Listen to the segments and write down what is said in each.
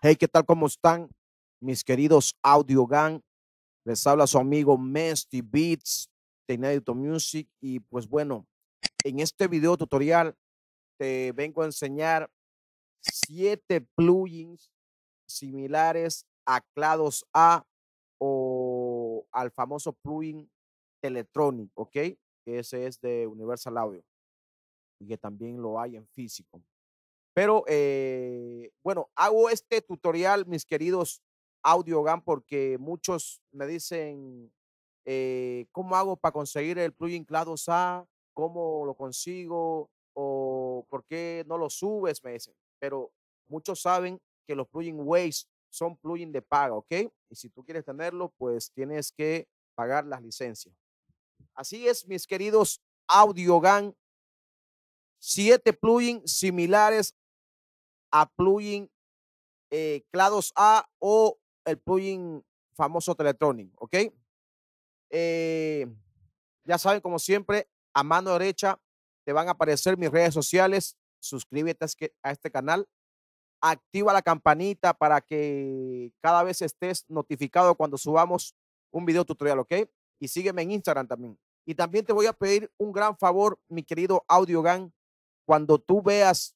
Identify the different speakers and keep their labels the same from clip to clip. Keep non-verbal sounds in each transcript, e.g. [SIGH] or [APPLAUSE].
Speaker 1: Hey, ¿qué tal? ¿Cómo están? Mis queridos Audio Gang. Les habla su amigo Mesty Beats de Music. Y pues bueno, en este video tutorial te vengo a enseñar siete plugins similares a Clados A o al famoso plugin Electronic, ¿ok? ese es de Universal Audio y que también lo hay en físico. Pero eh, bueno, hago este tutorial, mis queridos AudioGAN, porque muchos me dicen, eh, ¿cómo hago para conseguir el plugin Clados A? ¿Cómo lo consigo? ¿O por qué no lo subes? Me dicen. Pero muchos saben que los plugins Waze son plugins de paga, ¿ok? Y si tú quieres tenerlo, pues tienes que pagar las licencias. Así es, mis queridos AudioGAN. Siete plugins similares a plugin eh, Clados A o el plugin famoso Teletronic, ¿ok? Eh, ya saben, como siempre, a mano derecha te van a aparecer mis redes sociales. Suscríbete este, a este canal. Activa la campanita para que cada vez estés notificado cuando subamos un video tutorial, ¿ok? Y sígueme en Instagram también. Y también te voy a pedir un gran favor, mi querido AudioGan. Cuando tú veas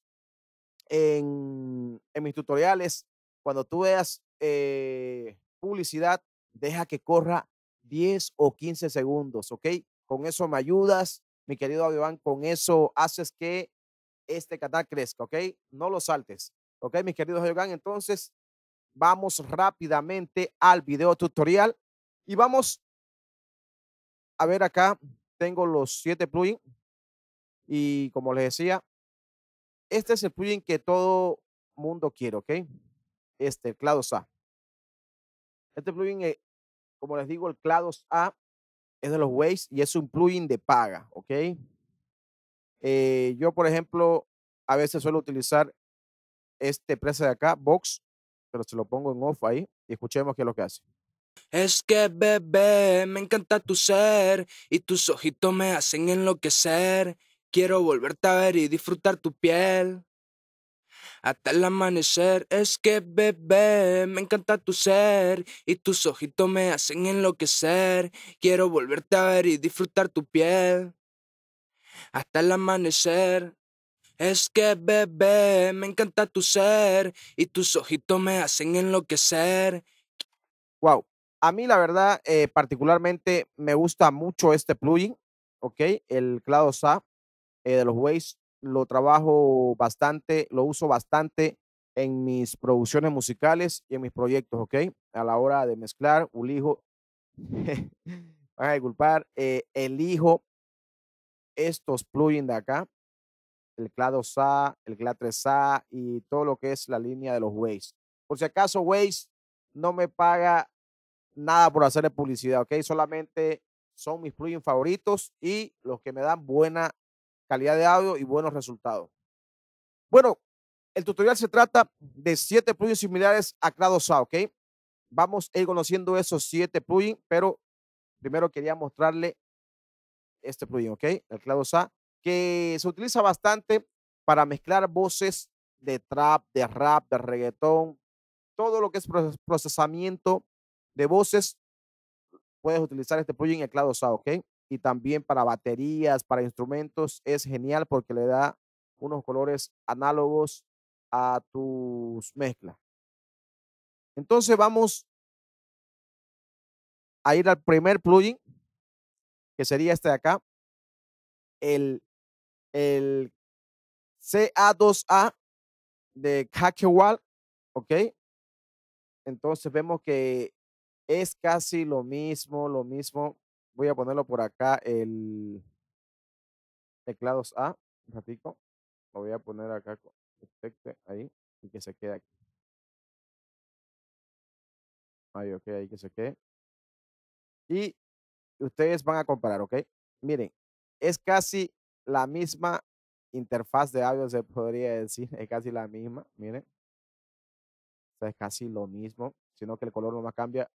Speaker 1: en, mis tutoriales, cuando tú veas eh, publicidad, deja que corra 10 o 15 segundos, ¿ok? Con eso me ayudas, mi querido con eso haces que este canal crezca, ¿ok? No lo saltes, ¿ok? Mis queridos Aviván, entonces vamos rápidamente al video tutorial y vamos a ver acá, tengo los siete plugins y como les decía, este es el plugin que todo mundo quiere, ¿ok? Este, el Clados A. Este plugin, eh, como les digo, el Clados A es de los Waze y es un plugin de paga, ¿ok? Eh, yo, por ejemplo, a veces suelo utilizar este presa de acá, Box, pero se lo pongo en
Speaker 2: off ahí y escuchemos qué es lo que hace. Es que bebé, me encanta tu ser y tus ojitos me hacen enloquecer. Quiero volverte a ver y disfrutar tu piel. Hasta el amanecer es que bebé, me encanta tu ser y tus ojitos me hacen enloquecer. Quiero volverte a ver y disfrutar tu piel. Hasta el amanecer es que bebé, me encanta tu ser y tus ojitos me hacen enloquecer. Wow, a mí la verdad eh, particularmente me gusta
Speaker 1: mucho este plugin, ¿ok? El Clado eh, de los Waves lo trabajo bastante, lo uso bastante en mis producciones musicales y en mis proyectos, ¿ok? A la hora de mezclar, elijo, [LAUGHS] van a disculpar, eh, elijo estos plugins de acá, el CLA 2A, el CLA 3A y todo lo que es la línea de los Waves. Por si acaso, Waves no me paga nada por hacerle publicidad, ¿ok? Solamente son mis plugins favoritos y los que me dan buena calidad de audio y buenos resultados. Bueno, el tutorial se trata de siete plugins similares a CloudOSA, ¿ok? Vamos a ir conociendo esos siete plugins, pero primero quería mostrarle este plugin, ¿ok? El Claro que se utiliza bastante para mezclar voces de trap, de rap, de reggaetón, todo lo que es procesamiento de voces, puedes utilizar este plugin en el ¿ok? y también para baterías, para instrumentos, es genial porque le da unos colores análogos a tus mezclas. Entonces vamos a ir al primer plugin, que sería este de acá, el, el CA2A de Kakewal, ¿ok? Entonces vemos que es casi lo mismo, lo mismo voy a ponerlo por acá, el teclados A, un ratito. Lo voy a poner acá, ahí, y que se quede aquí. Ahí, ok, ahí que se quede. Y ustedes van a comparar, ok. Miren, es casi la misma interfaz de audio, se podría decir. Es casi la misma, miren. es casi lo mismo, sino que el color no más cambia.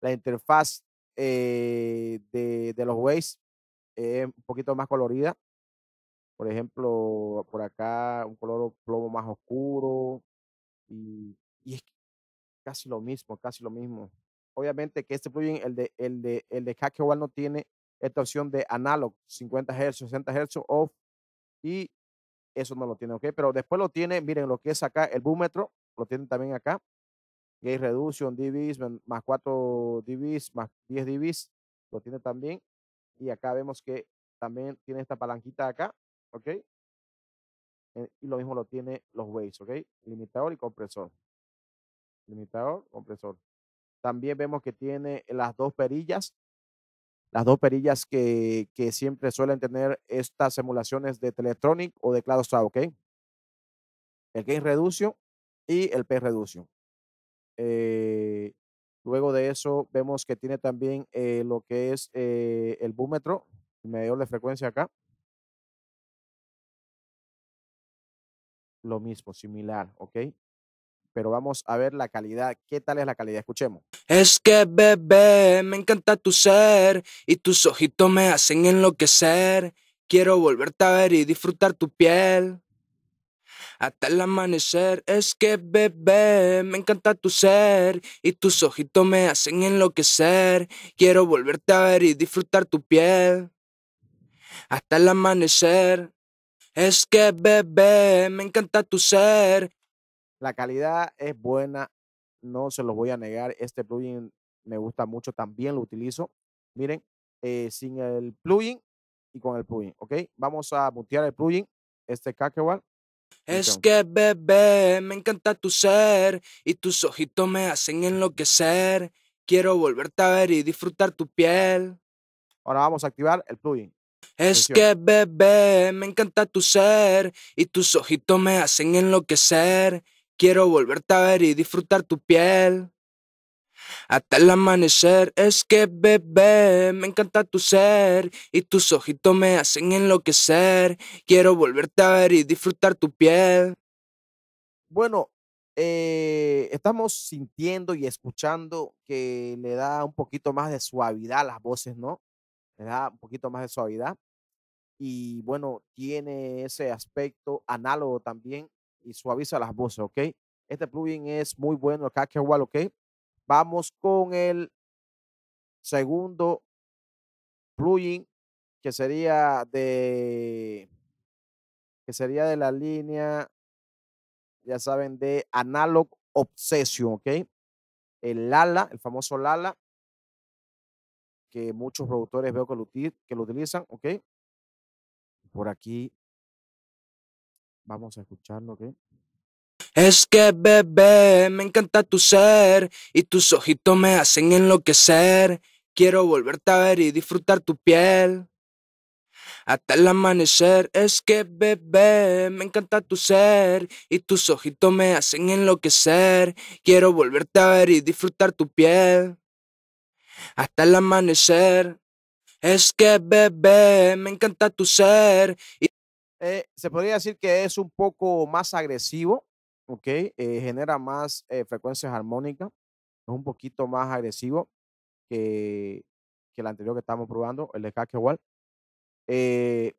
Speaker 1: La interfaz eh, de, de, los Waves eh, un poquito más colorida. Por ejemplo, por acá un color plomo más oscuro y, y es casi lo mismo, casi lo mismo. Obviamente que este plugin, el de, el de, el de no tiene esta opción de analog, 50 Hz, 60 Hz off y eso no lo tiene, ¿ok? Pero después lo tiene, miren lo que es acá, el búmetro, lo tienen también acá. Gay Reduction, DBs, más 4 DBs, más 10 DBs, lo tiene también. Y acá vemos que también tiene esta palanquita acá, ¿ok? Eh, y lo mismo lo tiene los Waves, ¿ok? Limitador y compresor. Limitador, compresor. También vemos que tiene las dos perillas, las dos perillas que, siempre suelen tener estas simulaciones de Teletronic o de Claro ¿ok? El Gain Reduction y el P Reduction. Eh, luego de eso vemos que tiene también eh, lo que es eh, el búmetro, el medidor de frecuencia acá. Lo mismo, similar, ¿ok? pero vamos a ver la calidad. ¿Qué tal es la calidad? Escuchemos.
Speaker 2: Es que bebé, me encanta tu ser y tus ojitos me hacen enloquecer. Quiero volverte a ver y disfrutar tu piel hasta el amanecer. Es que bebé, me encanta tu ser y tus ojitos me hacen enloquecer. Quiero volverte a ver y disfrutar tu piel hasta el amanecer. Es que bebé, me encanta tu ser. La calidad es buena, no se
Speaker 1: los voy a negar. Este plugin me gusta mucho, también lo utilizo. Miren, eh, sin el plugin y con el plugin, ¿ok? Vamos a mutear el plugin, este Kakewal.
Speaker 2: Es que bebé, me encanta tu ser y tus ojitos me hacen enloquecer. Quiero volverte a ver y disfrutar tu piel. Ahora vamos a activar el plugin. Es que bebé, me encanta tu ser y tus ojitos me hacen enloquecer. Quiero volverte a ver y disfrutar tu piel hasta el amanecer. Es que bebé, me encanta tu ser y tus ojitos me hacen enloquecer. Quiero volverte a ver y disfrutar tu piel. Bueno, eh, estamos sintiendo
Speaker 1: y escuchando que le da un poquito más de suavidad a las voces, ¿no? Le da un poquito más de suavidad. Y bueno, tiene ese aspecto análogo también y suaviza las voces, ¿ok? Este plugin es muy bueno, acá que igual, ¿ok? Vamos con el segundo plugin que sería de que sería de la línea, ya saben, de Analog Obsession, ¿ok? El Lala, el famoso Lala, que muchos productores veo que lo, que lo utilizan, ¿ok? Por aquí vamos a escucharlo, ¿ok?
Speaker 2: Es que bebé, me encanta tu ser y tus ojitos me hacen enloquecer. Quiero volverte a ver y disfrutar tu piel. Hasta el amanecer es que bebé, me encanta tu ser y tus ojitos me hacen enloquecer. Quiero volverte a ver y disfrutar tu piel. Hasta el amanecer es que bebé, me encanta tu ser. Y eh, se podría decir que es un
Speaker 1: poco más agresivo ¿ok? Eh, genera más eh, frecuencias armónicas, es un poquito más agresivo que, que el anterior que estamos probando, el de igual. Eh,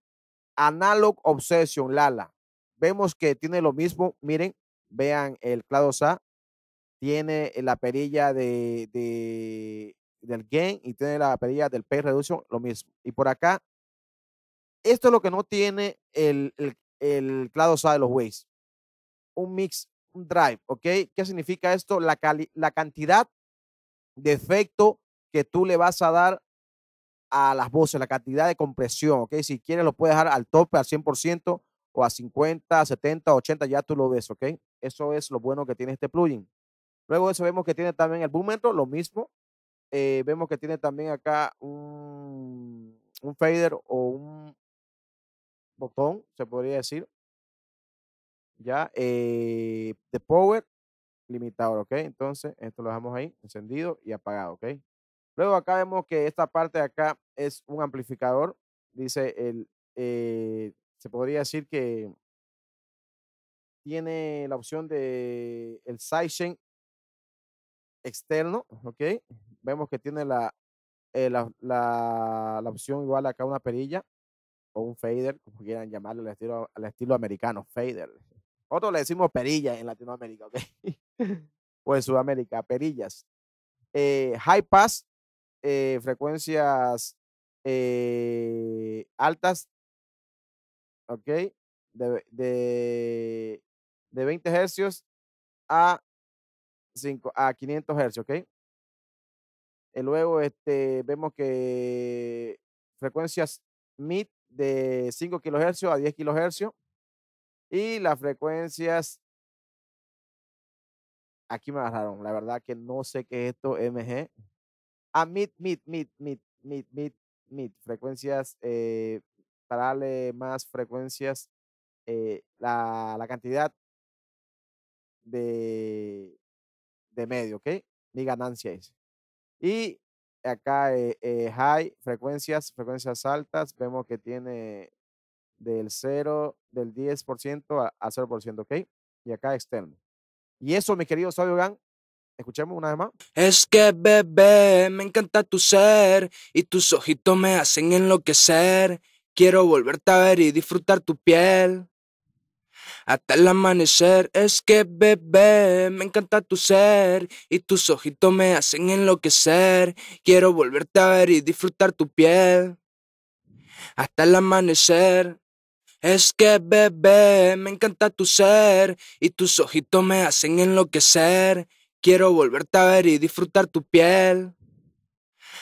Speaker 1: Analog Obsession, Lala. Vemos que tiene lo mismo, miren, vean el clado tiene la perilla de, del gain y tiene la perilla del P reduction, lo mismo. Y por acá, esto es lo que no tiene el, el, clado de los Waze un mix un drive, ¿ok? ¿Qué significa esto? La, la cantidad de efecto que tú le vas a dar a las voces, la cantidad de compresión, ¿ok? Si quieres lo puedes dejar al tope, al 100% o a 50, 70, 80, ya tú lo ves, ¿ok? Eso es lo bueno que tiene este plugin. Luego eso vemos que tiene también el metro, lo mismo. Eh, vemos que tiene también acá un, un fader o un botón, se podría decir, ya eh, de power limitador, ¿ok? Entonces, esto lo dejamos ahí, encendido y apagado, ¿ok? Luego acá vemos que esta parte de acá es un amplificador, dice el, eh, se podría decir que tiene la opción de el sidechain externo, ¿ok? Vemos que tiene eh, la, la, opción igual acá una perilla o un fader, como quieran llamarle al estilo, al estilo americano, fader. Nosotros le decimos perillas en Latinoamérica, ¿ok? [LAUGHS] o en Sudamérica, perillas. Eh, high pass, eh, frecuencias eh, altas, ¿ok? De, de, de 20 hercios a, a 500 hercios, ¿ok? Y eh, luego este, vemos que frecuencias mid de 5 kHz a 10 kHz. Y las frecuencias, aquí me agarraron, la verdad que no sé qué es esto, MG. Ah, mid, mid, mid, mid, mid, mid, mid, frecuencias, eh, para darle más frecuencias, eh, la, la cantidad de, de medio, ¿ok? Mi ganancia es. Y acá eh, eh, high, frecuencias, frecuencias altas, vemos que tiene del 0, del 10% a, 0%, ¿ok? Y acá externo. Y eso, mi querido Sabio Gang, escuchemos una vez
Speaker 2: más. Es que bebé, me encanta tu ser y tus ojitos me hacen enloquecer. Quiero volverte a ver y disfrutar tu piel. Hasta el amanecer es que bebé, me encanta tu ser y tus ojitos me hacen enloquecer. Quiero volverte a ver y disfrutar tu piel. Hasta el amanecer es que bebé, me encanta tu ser y tus ojitos me hacen enloquecer. Quiero volverte a ver y disfrutar tu piel.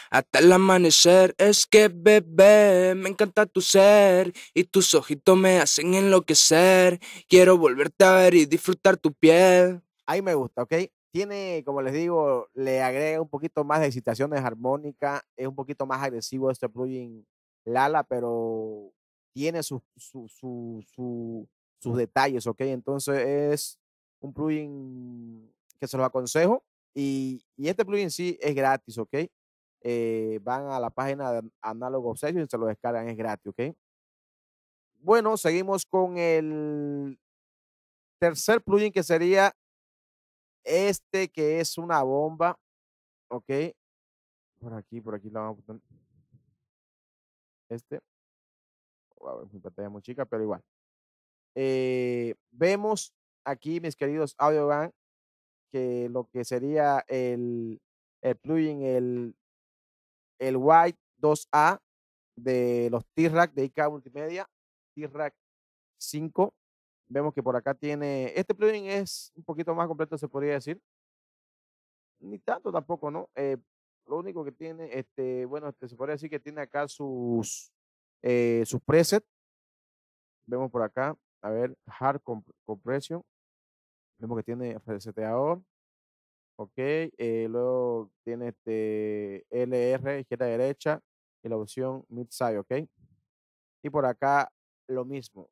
Speaker 2: Hasta el amanecer, es que bebé, me encanta tu ser y tus ojitos me hacen enloquecer. Quiero volverte a ver y disfrutar tu piel. Ahí me gusta, ¿ok? Tiene, como les digo,
Speaker 1: le agrega un poquito más de excitaciones armónicas, es un poquito más agresivo este plugin Lala, pero tiene sus su, sus detalles, ¿ok? Entonces es un plugin que se los aconsejo y, y este plugin sí es gratis, ¿ok? Eh, van a la página de Analog Obsession y se lo descargan, es gratis, ¿ok? Bueno, seguimos con el tercer plugin que sería este que es una bomba, ¿ok? Por aquí, por aquí la vamos a poner. Este mi pantalla muy chica, pero igual. Eh, vemos aquí, mis queridos AudioGAN, que lo que sería el, el plugin, el, el White 2A de los T-Rack de IK Multimedia, T-Rack 5. Vemos que por acá tiene, este plugin es un poquito más completo, se podría decir. Ni tanto tampoco, ¿no? Eh, lo único que tiene, este, bueno, este, se podría decir que tiene acá sus, eh, su preset, Vemos por acá, a ver, hard compression. Vemos que tiene reseteador. Ok, eh, luego tiene este LR, izquierda derecha, y la opción mid-side, ok. Y por acá lo mismo.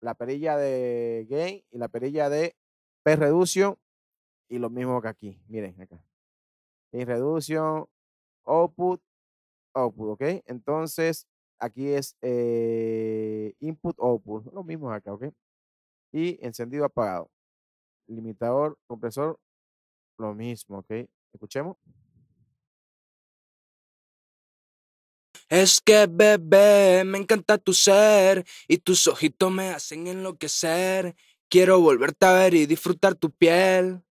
Speaker 1: La perilla de gain y la perilla de P reduction y lo mismo que aquí. Miren acá. p reduction, output, output, ok. Entonces, Aquí es eh, input-output, lo mismo acá, ¿ok? Y encendido-apagado. Limitador, compresor, lo mismo, ¿ok?
Speaker 2: Escuchemos. Es que bebé, me encanta tu ser y tus ojitos me hacen enloquecer. Quiero volverte a ver y disfrutar tu piel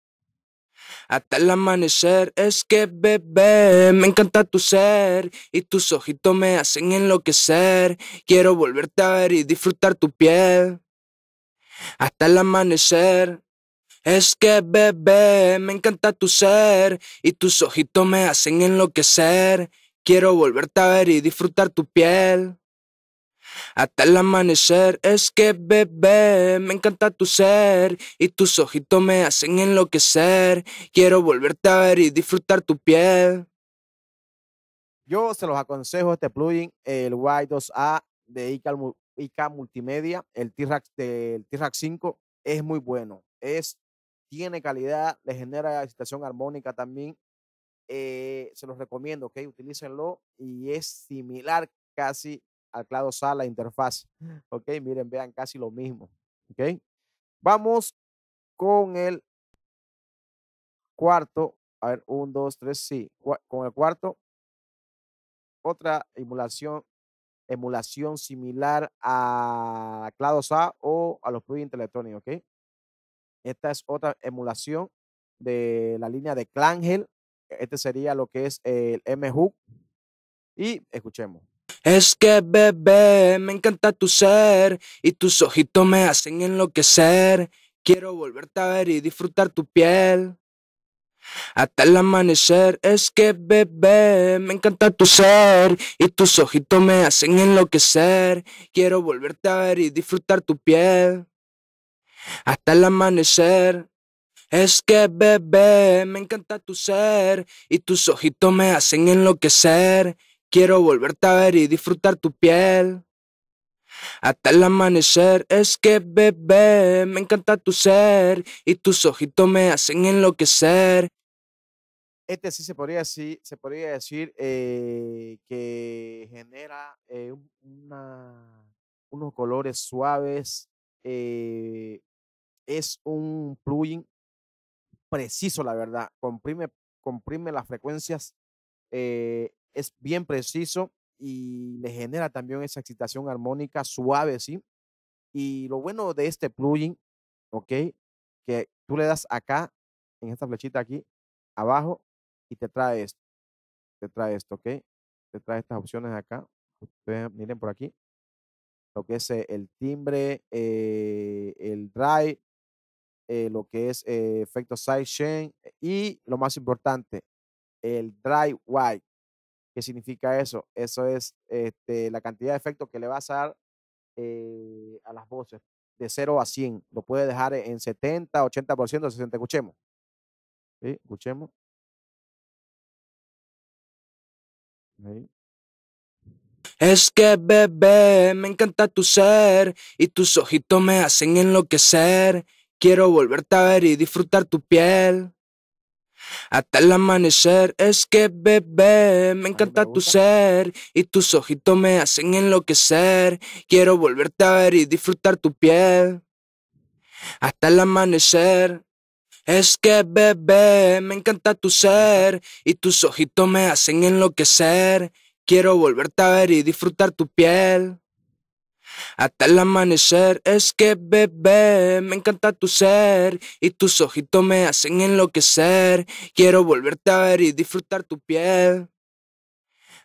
Speaker 2: hasta el amanecer. Es que bebé, me encanta tu ser y tus ojitos me hacen enloquecer. Quiero volverte a ver y disfrutar tu piel hasta el amanecer. Es que bebé, me encanta tu ser y tus ojitos me hacen enloquecer. Quiero volverte a ver y disfrutar tu piel hasta el amanecer. Es que bebé, me encanta tu ser y tus ojitos me hacen enloquecer. Quiero volverte a ver y disfrutar tu piel.
Speaker 1: Yo se los aconsejo este plugin, el Y2A de IK, Multimedia, el T-Rack 5 es muy bueno. Es tiene calidad, le genera excitación armónica también. Eh, se los recomiendo, ¿ok? Utilícenlo y es similar casi al A la interfaz. Ok, miren, vean casi lo mismo. Ok, vamos con el cuarto. A ver, un, dos, tres, sí. Con el cuarto, otra emulación, emulación similar a Clados A o a los plugins electrónicos. ¿ok? Esta es otra emulación de la línea de Clangel. Este sería lo que es el M-Hook. Y escuchemos.
Speaker 2: Es que bebé, me encanta tu ser y tus ojitos me hacen enloquecer. Quiero volverte a ver y disfrutar tu piel. Hasta el amanecer es que bebé, me encanta tu ser y tus ojitos me hacen enloquecer. Quiero volverte a ver y disfrutar tu piel. Hasta el amanecer es que bebé, me encanta tu ser y tus ojitos me hacen enloquecer. Quiero volverte a ver y disfrutar tu piel. Hasta el amanecer es que bebé, me encanta tu ser y tus ojitos me hacen enloquecer.
Speaker 1: Este sí se podría decir, se podría decir eh, que genera eh, una, unos colores suaves. Eh, es un plugin preciso, la verdad. Comprime, comprime las frecuencias eh, es bien preciso y le genera también esa excitación armónica suave, ¿sí? Y lo bueno de este plugin, ¿ok? Que tú le das acá, en esta flechita aquí, abajo, y te trae esto. Te trae esto, ¿ok? Te trae estas opciones acá. miren por aquí. Lo que es eh, el timbre, eh, el drive, eh, lo que es efecto sidechain y lo más importante, el dry-white. ¿Qué significa eso? Eso es este, la cantidad de efecto que le vas a dar eh, a las voces, de 0 a 100. Lo puede dejar en 70, 80%, 60%. Escuchemos. ¿Sí? Escuchemos.
Speaker 2: Es que bebé, me encanta tu ser y tus ojitos me hacen enloquecer. Quiero volverte a ver y disfrutar tu piel hasta el amanecer. Es que, bebé, me encanta tu ser y tus ojitos me hacen enloquecer. Quiero volverte a ver y disfrutar tu piel hasta el amanecer. Es que, bebé, me encanta tu ser y tus ojitos me hacen enloquecer. Quiero volverte a ver y disfrutar tu piel hasta el amanecer. Es que bebé, me encanta tu ser y tus ojitos me hacen enloquecer. Quiero volverte a ver y disfrutar tu piel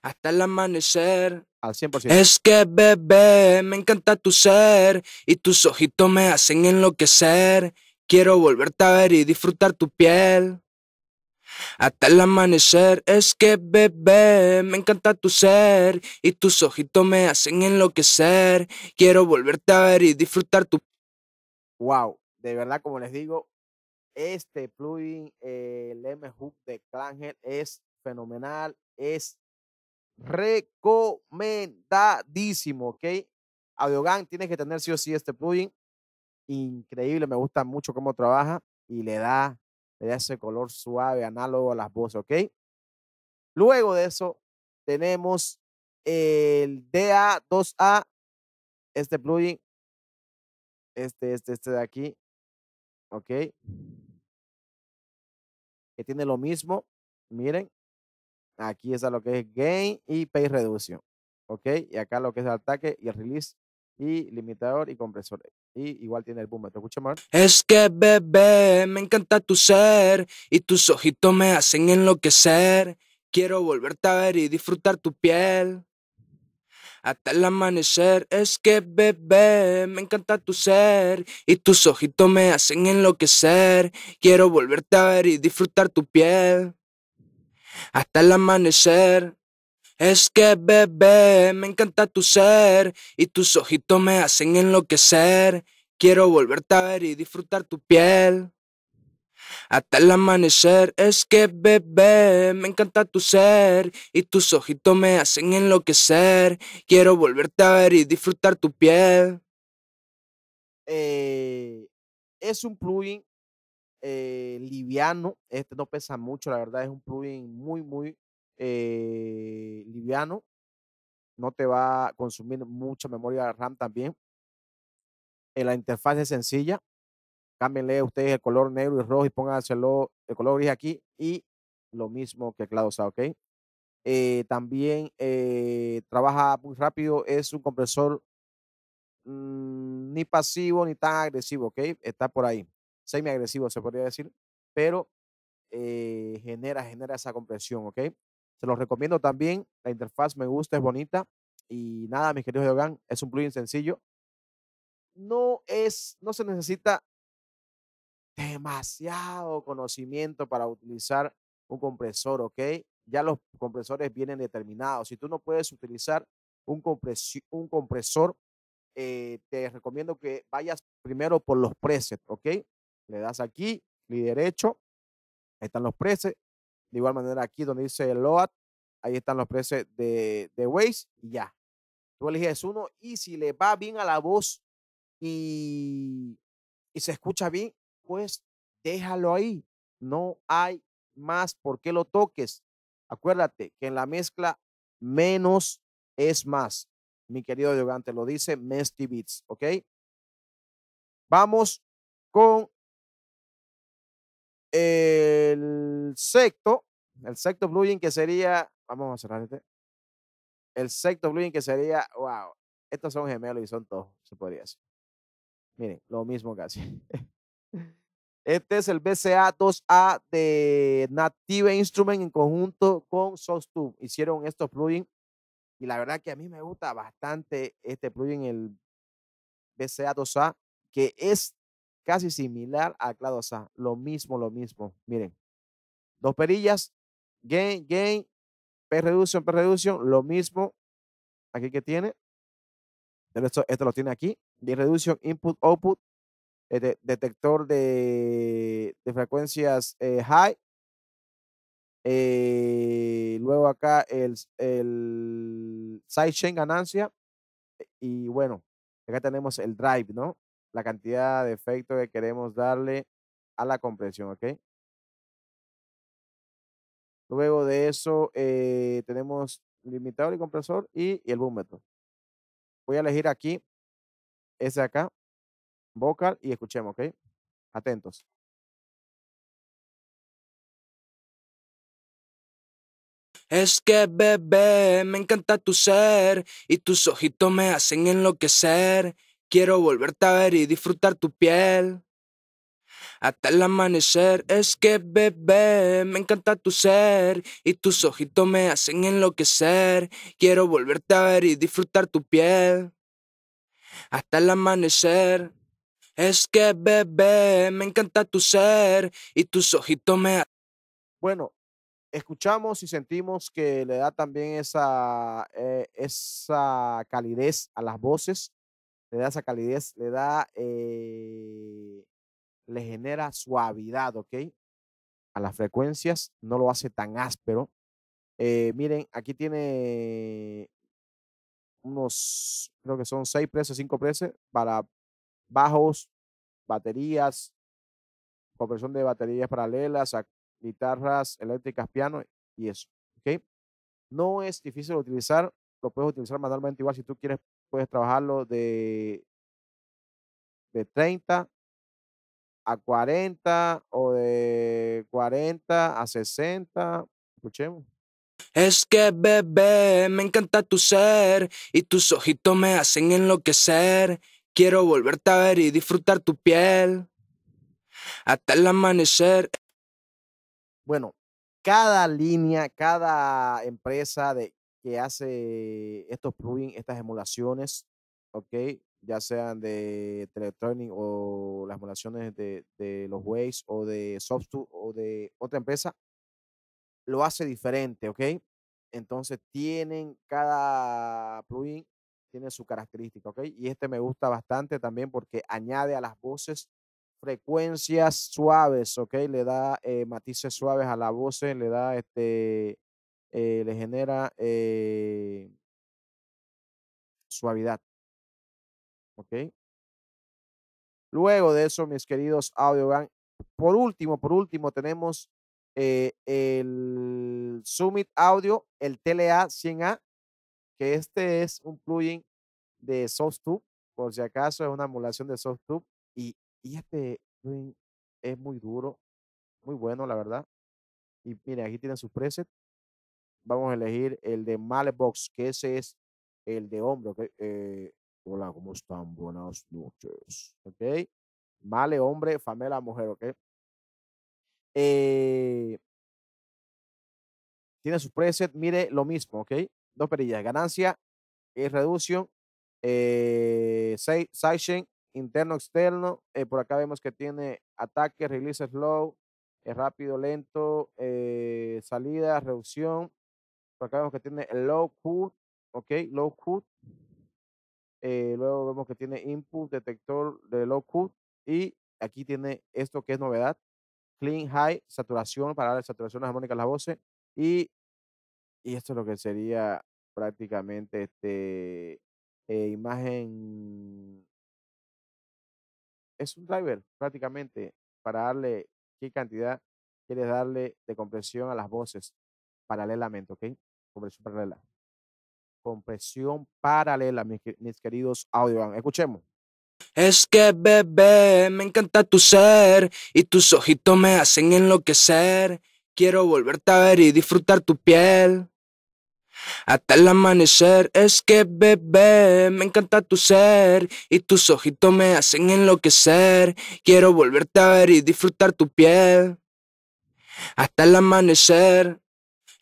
Speaker 2: hasta el amanecer. Al Es que bebé, me encanta tu ser y tus ojitos me hacen enloquecer. Quiero volverte a ver y disfrutar tu piel. Hasta el amanecer es que bebé, me encanta tu ser y tus ojitos me hacen enloquecer. Quiero volverte a ver y disfrutar tu... Wow,
Speaker 1: de verdad como les digo, este plugin, eh, el M-Hook de Clangel es fenomenal, es recomendadísimo, ¿ok? Audiogang tienes que tener sí o sí este plugin. Increíble, me gusta mucho cómo trabaja y le da de ese color suave, análogo a las voces, ¿ok? Luego de eso, tenemos el DA2A, este plugin, este, este, este de aquí, ¿ok? Que tiene lo mismo, miren, aquí está lo que es gain y pay reduction, ¿ok? Y acá lo que es ataque y release y limitador y compresor y igual tiene el boom, te
Speaker 2: más. Es que bebé, me encanta tu ser y tus ojitos me hacen enloquecer. Quiero volverte a ver y disfrutar tu piel. Hasta el amanecer, es que bebé, me encanta tu ser y tus ojitos me hacen enloquecer. Quiero volverte a ver y disfrutar tu piel. Hasta el amanecer. Es que bebé, me encanta tu ser y tus ojitos me hacen enloquecer. Quiero volverte a ver y disfrutar tu piel. Hasta el amanecer es que bebé, me encanta tu ser y tus ojitos me hacen enloquecer. Quiero volverte a ver y disfrutar tu piel.
Speaker 1: Eh, es un plugin eh, liviano, este no pesa mucho, la verdad es un plugin muy, muy eh, liviano, no te va a consumir mucha memoria RAM también. En eh, la interfaz es sencilla. Cámbienle ustedes el color negro y rojo y pónganselo el color gris aquí y lo mismo que claus ¿ok? Eh, también eh, trabaja muy rápido, es un compresor mm, ni pasivo ni tan agresivo, ¿ok? Está por ahí, semi agresivo se podría decir, pero genera, genera esa compresión, ¿ok? Se los recomiendo también. La interfaz me gusta, es bonita. Y nada, mis queridos Ogan, es un plugin sencillo. No es, no se necesita demasiado conocimiento para utilizar un compresor, ¿ok? Ya los compresores vienen determinados. Si tú no puedes utilizar un, compresor, eh, te recomiendo que vayas primero por los presets, ¿ok? Le das aquí, clic derecho, ahí están los presets, de igual manera, aquí donde dice Load, ahí están los precios de, de Waze y ya. Tú eliges uno y si le va bien a la voz y, y se escucha bien, pues déjalo ahí. No hay más por qué lo toques. Acuérdate que en la mezcla menos es más. Mi querido Diogante lo dice Mesty Beats, ¿ok? Vamos con el sexto, el sexto plugin que sería, vamos a cerrar este. El sexto plugin que sería, wow, estos son gemelos y son todos, se podría Miren, lo mismo casi. [LAUGHS] Este es el BCA2A de Native Instrument en conjunto con SourceTube. Hicieron estos plugins y la verdad que a mí me gusta bastante este plugin, el BCA2A, que es casi similar a Cladosa. Lo mismo, lo mismo. Miren, dos perillas, gain, gain, P reduction, P reduction, lo mismo. Aquí que tiene. esto, esto lo tiene aquí. De reduction, input, output, este, detector de, de frecuencias eh, high. Eh, luego acá el, el sidechain ganancia. Eh, y bueno, acá tenemos el drive, ¿no? la cantidad de efecto que queremos darle a la compresión, ¿ok? Luego de eso eh, tenemos limitador y compresor y, el boom Voy a elegir aquí, ese acá, vocal y escuchemos, ¿ok? Atentos.
Speaker 2: Es que bebé, me encanta tu ser y tus ojitos me hacen enloquecer. Quiero volverte a ver y disfrutar tu piel. Hasta el amanecer es que bebé, me encanta tu ser y tus ojitos me hacen enloquecer. Quiero volverte a ver y disfrutar tu piel. Hasta el amanecer es que bebé, me encanta tu ser y tus ojitos me Bueno,
Speaker 1: escuchamos y sentimos que le da también esa, eh, esa calidez a las voces le da esa calidez, le da, eh, le genera suavidad, ¿ok? A las frecuencias, no lo hace tan áspero. Eh, miren, aquí tiene unos, creo que son seis preses, cinco preses para bajos, baterías, compresión de baterías paralelas, guitarras eléctricas, piano y eso. ¿ok? No es difícil de utilizar, lo puedes utilizar manualmente igual si tú quieres puedes trabajarlo de, de 30 a 40 o de 40 a 60. Escuchemos.
Speaker 2: Es que bebé, me encanta tu ser y tus ojitos me hacen enloquecer. Quiero volverte a ver y disfrutar tu piel hasta el amanecer. Bueno, cada
Speaker 1: línea, cada empresa de que hace estos plugins, estas emulaciones, ¿ok? Ya sean de Teletraining o las emulaciones de, de los Waves o de Software o de otra empresa, lo hace diferente, ¿ok? Entonces tienen cada plugin tiene su característica, ¿ok? Y este me gusta bastante también porque añade a las voces frecuencias suaves, ¿ok? Le da eh, matices suaves a las voces, le da este eh, le genera eh, suavidad. ¿Ok? Luego de eso, mis queridos Gang, por último, por último, tenemos eh, el Summit Audio, el TLA 100A, que este es un plugin de SoftTube, por si acaso es una emulación de SoftTube, y, y este plugin es muy duro, muy bueno, la verdad. Y mire, aquí tienen sus presets vamos a elegir el de male box que ese es el de hombre. Eh, hola, ¿cómo están? Buenas noches. ¿Ok? Male hombre, Famela mujer, ¿ok? Eh tiene su preset, mire lo mismo, ¿ok? Dos perillas, ganancia, y eh, reducción, eh, sidechain, interno, externo. por acá vemos que tiene ataque, release slow, rápido, lento, salida, reducción, Acá vemos que tiene low cut, ok, low cut. Eh, luego vemos que tiene input, detector de low cut. Y aquí tiene esto que es novedad, clean high, saturación para darle saturación armónica a las voces. Y, y esto es lo que sería prácticamente este eh, imagen. Es un driver prácticamente para darle qué cantidad quieres darle de compresión a las voces paralelamente, ¿ok? Compresión paralela. Compresión paralela,
Speaker 2: mis, queridos audio. Ah, escuchemos. Es que bebé, me encanta tu ser y tus ojitos me hacen enloquecer. Quiero volverte a ver y disfrutar tu piel. Hasta el amanecer es que bebé, me encanta tu ser y tus ojitos me hacen enloquecer. Quiero volverte a ver y disfrutar tu piel. Hasta el amanecer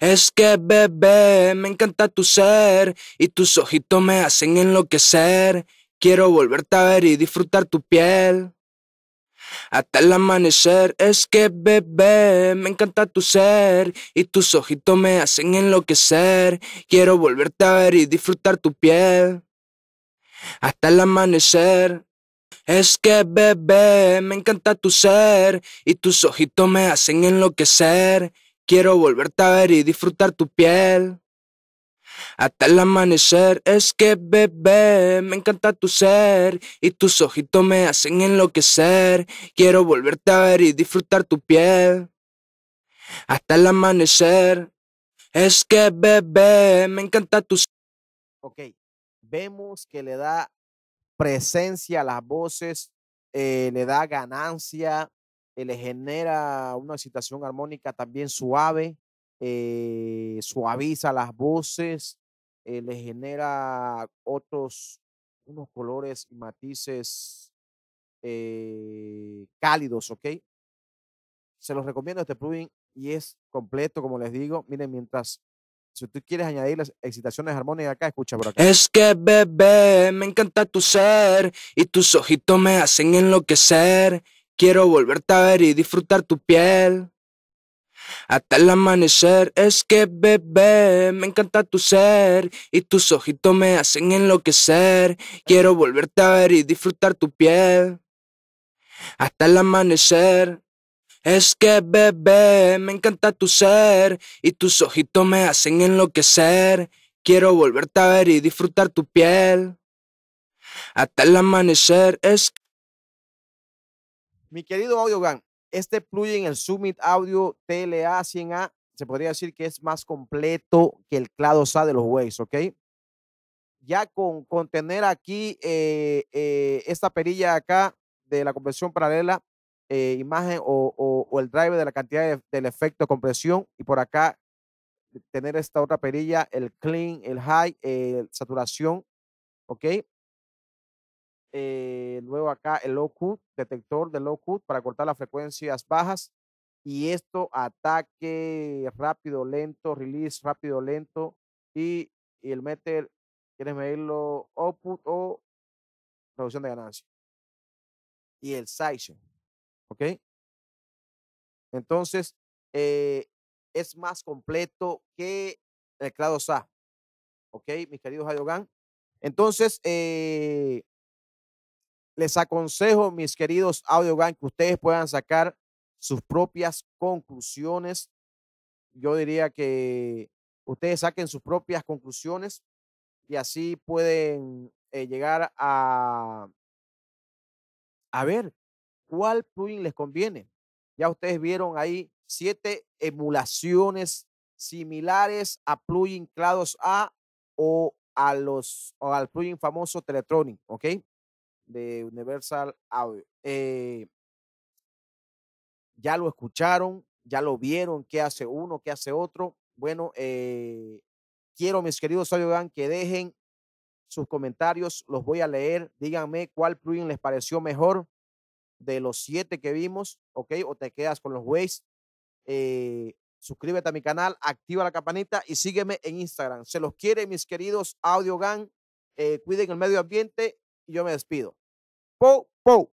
Speaker 2: es que bebé, me encanta tu ser y tus ojitos me hacen enloquecer. Quiero volverte a ver y disfrutar tu piel. Hasta el amanecer, es que bebé, me encanta tu ser y tus ojitos me hacen enloquecer. Quiero volverte a ver y disfrutar tu piel. Hasta el amanecer, es que bebé, me encanta tu ser y tus ojitos me hacen enloquecer. Quiero volverte a ver y disfrutar tu piel. Hasta el amanecer es que bebé, me encanta tu ser y tus ojitos me hacen enloquecer. Quiero volverte a ver y disfrutar tu piel. Hasta el amanecer es que bebé, me encanta tu ser.
Speaker 1: Ok, vemos que le da presencia a las voces, eh, le da ganancia, eh, le genera una excitación armónica también suave, eh, suaviza las voces, eh, le genera otros, unos colores y matices cálidos, ¿ok? Se los recomiendo este plugin y es completo, como les digo. Miren, mientras si tú quieres añadir las excitaciones armónicas acá, escucha
Speaker 2: por acá. Es que bebé, me encanta tu ser y tus ojitos me hacen enloquecer. Quiero volverte a ver y disfrutar tu piel. Hasta el amanecer es que bebé, me encanta tu ser y tus ojitos me hacen enloquecer. Quiero volverte a ver y disfrutar tu piel. Hasta el amanecer es que bebé, me encanta tu ser y tus ojitos me hacen enloquecer. Quiero volverte a ver y disfrutar tu piel. Hasta el amanecer es
Speaker 1: mi querido AudioGAN, este plugin, el Summit Audio TLA 100A, se podría decir que es más completo que el Clado SA de los Waves, ¿ok? Ya con, tener aquí eh, eh, esta perilla acá de la compresión paralela, eh, imagen o, el driver de la cantidad del efecto de compresión y por acá tener esta otra perilla, el clean, el high, saturación, ¿ok? eh, luego acá el low cut, detector de low para cortar las frecuencias bajas. Y esto ataque rápido, lento, release rápido, lento. Y, el meter, quieres medirlo output o reducción de ganancia. Y el size, ¿ok? Entonces, eh, es más completo que el teclado SA. ¿Ok, mis queridos Hayogan? Entonces, eh, les aconsejo, mis queridos AudioGan, que ustedes puedan sacar sus propias conclusiones. Yo diría que ustedes saquen sus propias conclusiones y así pueden eh, llegar a, a ver cuál plugin les conviene. Ya ustedes vieron ahí siete emulaciones similares a plugin Clados A o a los o al plugin famoso Teletronic, ¿ok? de Universal Audio. Eh, ya lo escucharon, ya lo vieron, qué hace uno, qué hace otro. Bueno, eh, quiero, mis queridos Audiogan, que dejen sus comentarios, los voy a leer. Díganme cuál plugin les pareció mejor de los siete que vimos, ¿ok? O te quedas con los Waze. Eh, suscríbete a mi canal, activa la campanita y sígueme en Instagram. Se los quiere, mis queridos Audio Eh, cuiden el medio ambiente y yo me despido. boat, boat.